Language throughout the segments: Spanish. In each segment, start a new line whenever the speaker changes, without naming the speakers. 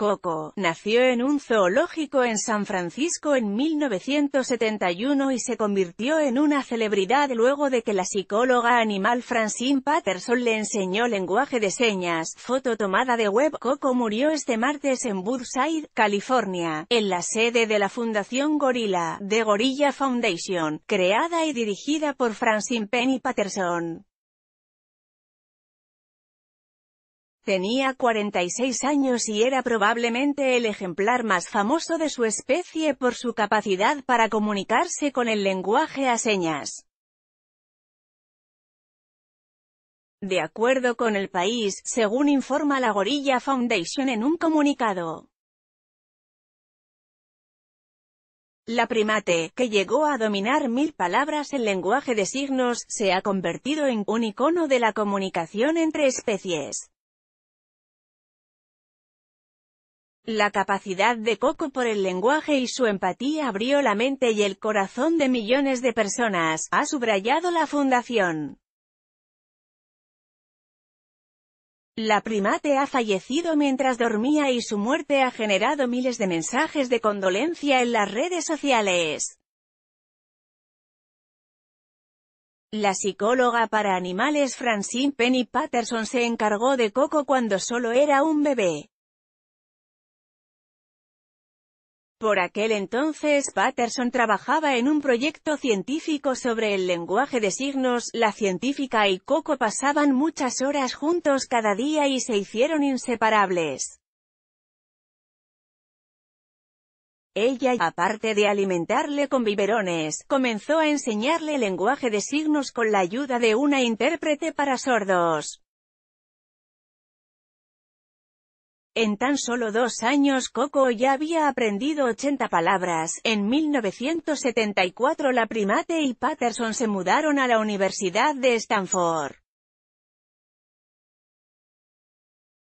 Coco, nació en un zoológico en San Francisco en 1971 y se convirtió en una celebridad luego de que la psicóloga animal Francine Patterson le enseñó lenguaje de señas. Foto tomada de web Coco murió este martes en Woodside, California, en la sede de la Fundación Gorilla, de Gorilla Foundation, creada y dirigida por Francine Penny Patterson. Tenía 46 años y era probablemente el ejemplar más famoso de su especie por su capacidad para comunicarse con el lenguaje a señas. De acuerdo con el país, según informa la Gorilla Foundation en un comunicado. La primate, que llegó a dominar mil palabras en lenguaje de signos, se ha convertido en un icono de la comunicación entre especies. La capacidad de Coco por el lenguaje y su empatía abrió la mente y el corazón de millones de personas, ha subrayado la fundación. La primate ha fallecido mientras dormía y su muerte ha generado miles de mensajes de condolencia en las redes sociales. La psicóloga para animales Francine Penny Patterson se encargó de Coco cuando solo era un bebé. Por aquel entonces Patterson trabajaba en un proyecto científico sobre el lenguaje de signos, la científica y Coco pasaban muchas horas juntos cada día y se hicieron inseparables. Ella, aparte de alimentarle con biberones, comenzó a enseñarle lenguaje de signos con la ayuda de una intérprete para sordos. En tan solo dos años Coco ya había aprendido 80 palabras. En 1974 la primate y Patterson se mudaron a la Universidad de Stanford.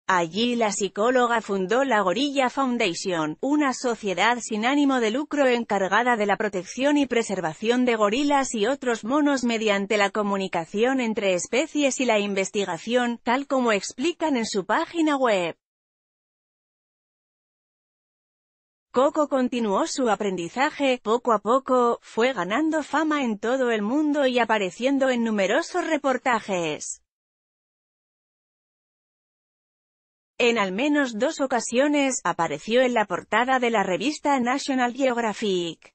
Allí la psicóloga fundó la Gorilla Foundation, una sociedad sin ánimo de lucro encargada de la protección y preservación de gorilas y otros monos mediante la comunicación entre especies y la investigación, tal como explican en su página web. Coco continuó su aprendizaje, poco a poco, fue ganando fama en todo el mundo y apareciendo en numerosos reportajes. En al menos dos ocasiones, apareció en la portada de la revista National Geographic.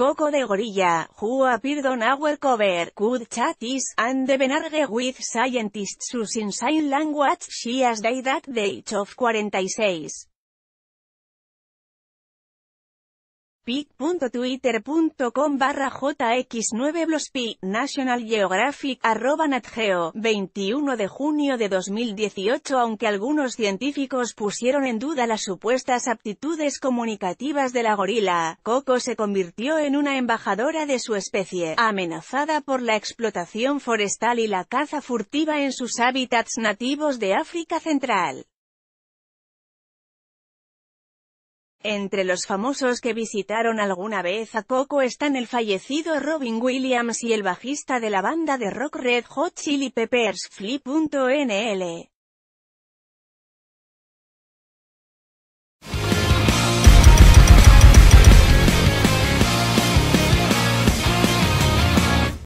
Coco de Gorilla, who appeared on our cover, could Chatis and the with scientists using sign language she has died at the age of 46. pic.twitter.com barra jx9 blospi, National Geographic, arroba natgeo, 21 de junio de 2018 Aunque algunos científicos pusieron en duda las supuestas aptitudes comunicativas de la gorila, Coco se convirtió en una embajadora de su especie, amenazada por la explotación forestal y la caza furtiva en sus hábitats nativos de África Central. Entre los famosos que visitaron alguna vez a Coco están el fallecido Robin Williams y el bajista de la banda de rock Red Hot Chili Peppers Flip.nl.